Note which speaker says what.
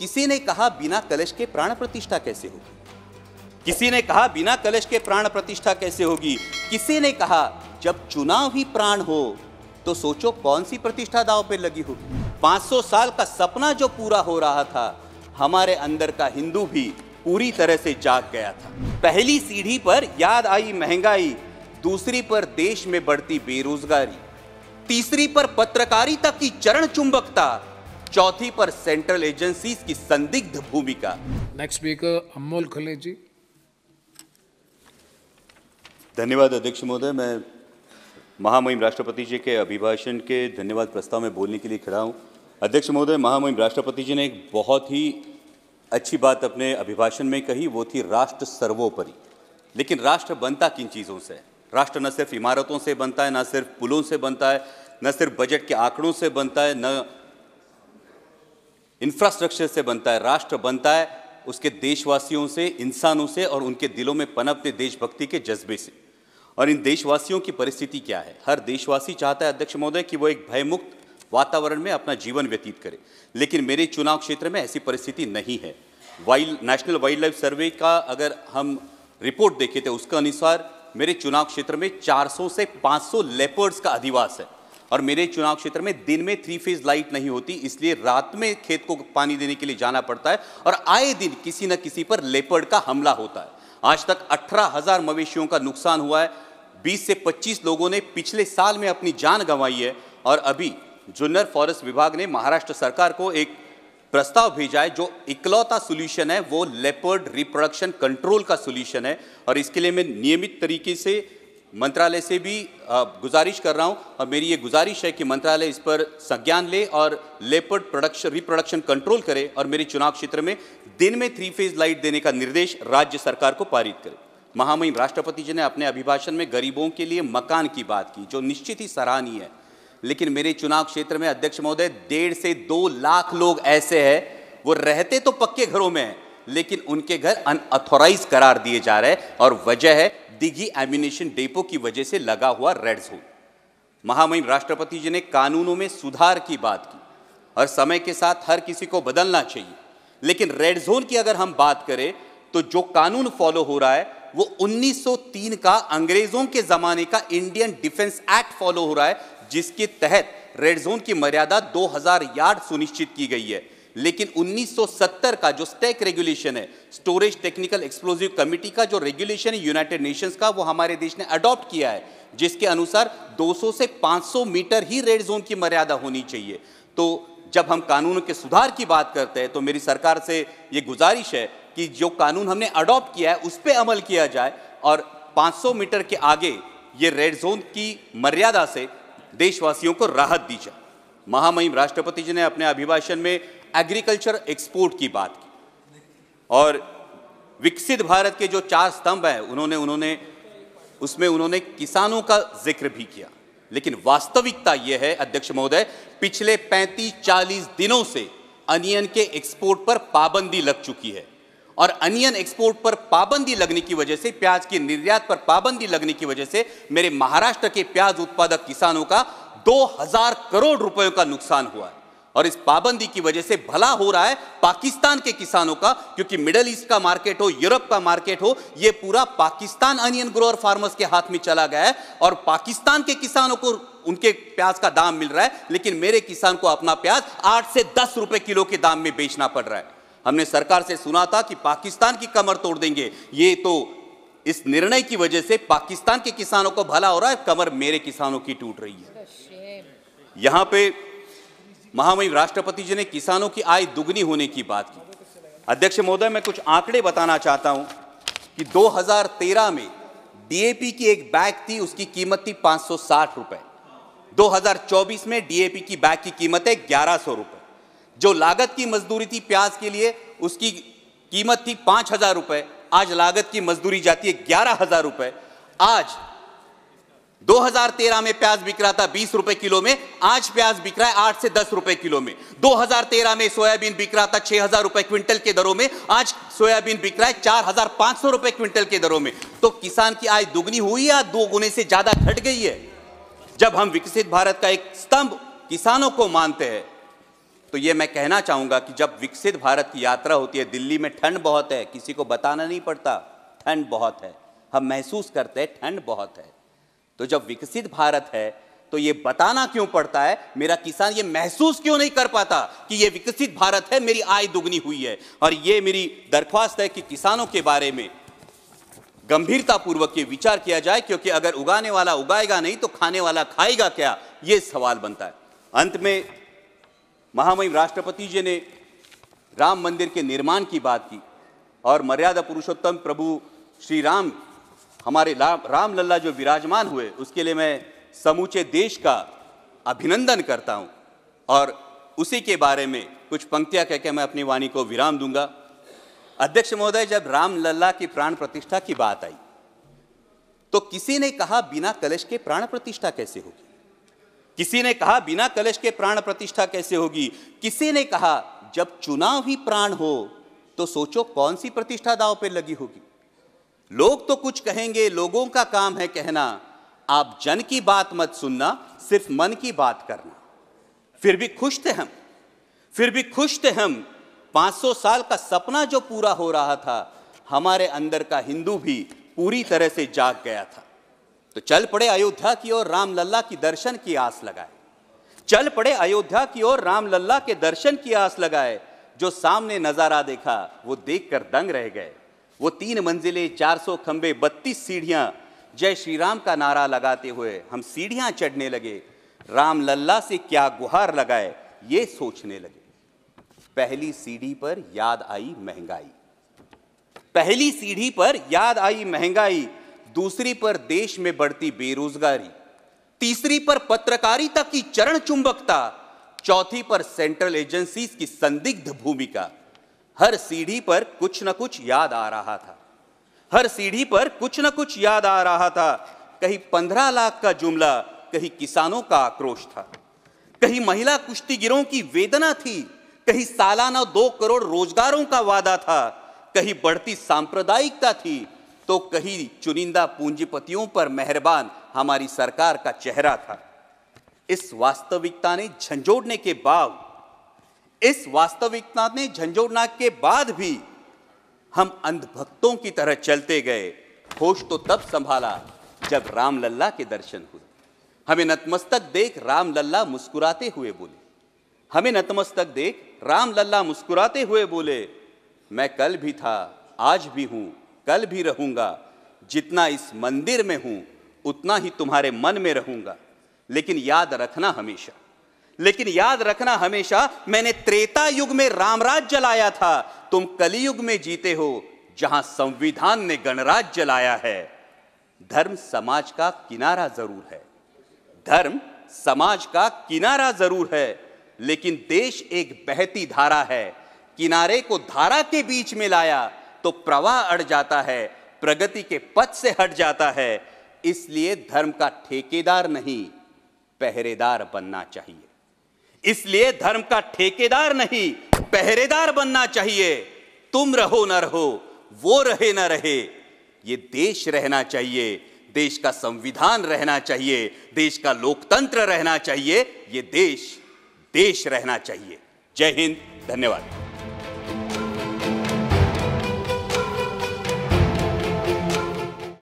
Speaker 1: किसी ने कहा बिना कलश के प्राण प्रतिष्ठा कैसे होगी किसी ने कहा बिना कलश के प्राण प्रतिष्ठा कैसे होगी किसी ने कहा जब चुनाव ही प्राण हो तो सोचो कौन सी प्रतिष्ठा दाव पर लगी हो 500 साल का सपना जो पूरा हो रहा था हमारे अंदर का हिंदू भी पूरी तरह से जाग गया था पहली सीढ़ी पर याद आई महंगाई दूसरी पर देश में बढ़ती बेरोजगारी तीसरी पर पत्रकारिता की चरण चुंबकता चौथी पर सेंट्रल एजेंसीज की संदिग्ध भूमिका नेक्स्ट स्पीकर अमोल खले जी धन्यवाद अध्यक्ष महोदय मैं महामहिम राष्ट्रपति जी के अभिभाषण के धन्यवाद प्रस्ताव में बोलने के लिए खड़ा हूँ अध्यक्ष महोदय महामहिम राष्ट्रपति जी ने एक बहुत ही अच्छी बात अपने अभिभाषण में कही वो थी राष्ट्र सर्वोपरि लेकिन राष्ट्र बनता किन चीज़ों से राष्ट्र न सिर्फ इमारतों से बनता है न सिर्फ पुलों से बनता है न सिर्फ बजट के आंकड़ों से बनता है न इंफ्रास्ट्रक्चर से बनता है राष्ट्र बनता है उसके देशवासियों से इंसानों से और उनके दिलों में पनपते देशभक्ति के जज्बे से और इन देशवासियों की परिस्थिति क्या है हर देशवासी चाहता है अध्यक्ष महोदय कि वो एक भयमुक्त वातावरण में अपना जीवन व्यतीत करे लेकिन मेरे चुनाव क्षेत्र में ऐसी परिस्थिति नहीं है wild national wildlife survey का अगर हम रिपोर्ट देखे थे तो उसके अनुसार मेरे चुनाव क्षेत्र में 400 से 500 लेपर्स का अधिवास है और मेरे चुनाव क्षेत्र में दिन में थ्री फेज लाइट नहीं होती इसलिए रात में खेत को पानी देने के लिए जाना पड़ता है और आए दिन किसी न किसी पर लेपर्ड का हमला होता है आज तक अठारह हजार मवेशियों का नुकसान हुआ है बीस से पच्चीस लोगों ने पिछले साल में अपनी जान गंवाई है और अभी जुन्नर फॉरेस्ट विभाग ने महाराष्ट्र सरकार को एक प्रस्ताव भेजा है जो इकलौता सोल्यूशन है वो लेपर्ड रिप्रोडक्शन कंट्रोल का सोल्यूशन है और इसके लिए मैं नियमित तरीके से मंत्रालय से भी गुजारिश कर रहा हूं और मेरी ये गुजारिश है कि मंत्रालय इस पर संज्ञान ले और लेपर्ड प्रोडक्शन रिप्रोडक्शन कंट्रोल करे और मेरे चुनाव क्षेत्र में दिन में थ्री फेज लाइट देने का निर्देश राज्य सरकार को पारित करे महामहिम राष्ट्रपति जी ने अपने अभिभाषण में गरीबों के लिए मकान की बात की जो निश्चित ही सराहनीय है लेकिन मेरे चुनाव क्षेत्र में अध्यक्ष महोदय डेढ़ से दो लाख लोग ऐसे हैं वो रहते तो पक्के घरों में हैं लेकिन उनके घर अनऑथोराइज करार दिए जा रहे हैं और वजह है दिघी एम्यूनेशन डेपो की वजह से लगा हुआ रेड जोन महामहिम राष्ट्रपति जी ने कानूनों में सुधार की बात की और समय के साथ हर किसी को बदलना चाहिए लेकिन रेड जोन की अगर हम बात करें तो जो कानून फॉलो हो रहा है वो 1903 का अंग्रेजों के जमाने का इंडियन डिफेंस एक्ट फॉलो हो रहा है जिसके तहत रेड जोन की मर्यादा 2000 यार्ड सुनिश्चित की गई है लेकिन 1970 का जो स्टैक रेगुलेशन है स्टोरेज टेक्निकल एक्सप्लोजिव कमिटी का जो रेगुलेशन है यूनाइटेड नेशंस का वो हमारे देश ने अडॉप्ट किया है जिसके अनुसार 200 से 500 मीटर ही रेड जोन की मर्यादा होनी चाहिए तो जब हम कानूनों के सुधार की बात करते हैं तो मेरी सरकार से ये गुजारिश है कि जो कानून हमने अडॉप्ट किया है उस पर अमल किया जाए और पाँच मीटर के आगे ये रेड जोन की मर्यादा से देशवासियों को राहत दी जाए महामहिम राष्ट्रपति जी ने अपने अभिभाषण में एग्रीकल्चर एक्सपोर्ट की बात की और विकसित भारत के जो चार स्तंभ हैं उन्होंने उन्होंने उसमें उन्होंने किसानों का जिक्र भी किया लेकिन वास्तविकता यह है अध्यक्ष महोदय पिछले 35-40 दिनों से अनियन के एक्सपोर्ट पर पाबंदी लग चुकी है और अनियन एक्सपोर्ट पर पाबंदी लगने की वजह से प्याज के निर्यात पर पाबंदी लगने की वजह से मेरे महाराष्ट्र के प्याज उत्पादक किसानों का 2000 करोड़ रुपयों का नुकसान हुआ है और इस पाबंदी की वजह से भला हो रहा है पाकिस्तान के किसानों का क्योंकि मिडल ईस्ट का मार्केट हो यूरोप का मार्केट हो यह पूरा पाकिस्तान अनियन ग्रोअर फार्मर्स के हाथ में चला गया है और पाकिस्तान के किसानों को उनके प्याज का दाम मिल रहा है लेकिन मेरे किसान को अपना प्याज आठ से दस रुपए किलो के दाम में बेचना पड़ रहा है हमने सरकार से सुना था कि पाकिस्तान की कमर तोड़ देंगे ये तो इस निर्णय की वजह से पाकिस्तान के किसानों को भला हो रहा है कमर मेरे किसानों की टूट रही है यहां पे महामहिम राष्ट्रपति जी ने किसानों की आय दुगनी होने की बात की अध्यक्ष महोदय मैं कुछ आंकड़े बताना चाहता हूं कि 2013 में डीएपी की एक बैग थी उसकी कीमत थी पांच रुपए 2024 में डीएपी की बैग की कीमत है ग्यारह रुपए जो लागत की मजदूरी थी प्याज के लिए उसकी कीमत थी हजार रुपए आज लागत की मजदूरी जाती है ग्यारह हजार रुपए आज 2013 में प्याज बिक रहा था बीस रुपए किलो में आज प्याज बिक रहा है आठ से दस रुपए किलो में 2013 में सोयाबीन बिक रहा था छह हजार रुपए क्विंटल के दरों में आज सोयाबीन बिक रहा है चार हजार पांच सौ रुपए क्विंटल के दरों में तो किसान की आय दुगनी हुई या दो गुने से ज्यादा घट गई है जब हम विकसित भारत का एक स्तंभ किसानों को मानते हैं तो यह मैं कहना चाहूंगा कि जब विकसित भारत की यात्रा होती है दिल्ली में ठंड बहुत है किसी को बताना नहीं पड़ता ठंड बहुत है हम महसूस करते हैं ठंड बहुत है तो जब विकसित भारत है तो ये बताना क्यों पड़ता है मेरा किसान ये महसूस क्यों नहीं कर पाता कि ये विकसित भारत है मेरी आय दुगनी हुई है और ये मेरी दरख्वास्त है कि किसानों के बारे में गंभीरतापूर्वक ये विचार किया जाए क्योंकि अगर उगाने वाला उगाएगा नहीं तो खाने वाला खाएगा क्या ये सवाल बनता है अंत में महामहिम राष्ट्रपति जी ने राम मंदिर के निर्माण की बात की और मर्यादा पुरुषोत्तम प्रभु श्री राम हमारे राम लल्ला जो विराजमान हुए उसके लिए मैं समूचे देश का अभिनंदन करता हूँ और उसी के बारे में कुछ पंक्तियाँ कहकर मैं अपनी वाणी को विराम दूंगा अध्यक्ष महोदय जब राम लल्ला की प्राण प्रतिष्ठा की बात आई तो किसी ने कहा बिना कलश के प्राण प्रतिष्ठा कैसे होगी किसी ने कहा बिना कलश के प्राण प्रतिष्ठा कैसे होगी किसी ने कहा जब चुनाव ही प्राण हो तो सोचो कौन सी प्रतिष्ठा दाव पर लगी होगी लोग तो कुछ कहेंगे लोगों का काम है कहना आप जन की बात मत सुनना सिर्फ मन की बात करना फिर भी खुश थे हम फिर भी खुश थे हम 500 साल का सपना जो पूरा हो रहा था हमारे अंदर का हिंदू भी पूरी तरह से जाग गया था तो चल पड़े अयोध्या की ओर रामलला की दर्शन की आस लगाए चल पड़े अयोध्या की ओर रामलला के दर्शन की आस लगाए जो सामने नजारा देखा वो देखकर दंग रह गए वो तीन मंजिले 400 खम्भे बत्तीस सीढ़ियां जय श्री राम का नारा लगाते हुए हम सीढ़ियां चढ़ने लगे राम लल्ला से क्या गुहार लगाए ये सोचने लगे पहली सीढ़ी पर याद आई महंगाई पहली सीढ़ी पर याद आई महंगाई दूसरी पर देश में बढ़ती बेरोजगारी तीसरी पर पत्रकारिता की चरण चुंबकता चौथी पर सेंट्रल एजेंसीज की संदिग्ध भूमिका हर सीढ़ी पर कुछ ना कुछ याद आ रहा था हर सीढ़ी पर कुछ न कुछ याद आ रहा था कहीं पंद्रह लाख का जुमला कहीं किसानों का आक्रोश था कहीं महिला कुश्तीगिरों की वेदना थी कहीं सालाना दो करोड़ रोजगारों का वादा था कहीं बढ़ती सांप्रदायिकता थी तो कहीं चुनिंदा पूंजीपतियों पर मेहरबान हमारी सरकार का चेहरा था इस वास्तविकता ने झंझोड़ने के बावजूद इस वास्तविकता ने झंझोड़ना के बाद भी हम अंधभक्तों की तरह चलते गए होश तो तब संभाला जब रामलला के दर्शन हुए हमें नतमस्तक देख रामलला मुस्कुराते हुए बोले हमें नतमस्तक देख रामलला मुस्कुराते हुए बोले मैं कल भी था आज भी हूं कल भी रहूंगा जितना इस मंदिर में हूं उतना ही तुम्हारे मन में रहूंगा लेकिन याद रखना हमेशा लेकिन याद रखना हमेशा मैंने त्रेता युग में रामराज जलाया था तुम कलयुग में जीते हो जहां संविधान ने गणराज जलाया है धर्म समाज का किनारा जरूर है धर्म समाज का किनारा जरूर है लेकिन देश एक बहती धारा है किनारे को धारा के बीच में लाया तो प्रवाह अड़ जाता है प्रगति के पथ से हट जाता है इसलिए धर्म का ठेकेदार नहीं पहरेदार बनना चाहिए इसलिए धर्म का ठेकेदार नहीं पहरेदार बनना चाहिए तुम रहो ना रहो वो रहे ना रहे ये देश रहना चाहिए देश का संविधान रहना चाहिए देश का लोकतंत्र रहना चाहिए ये देश देश रहना चाहिए जय हिंद धन्यवाद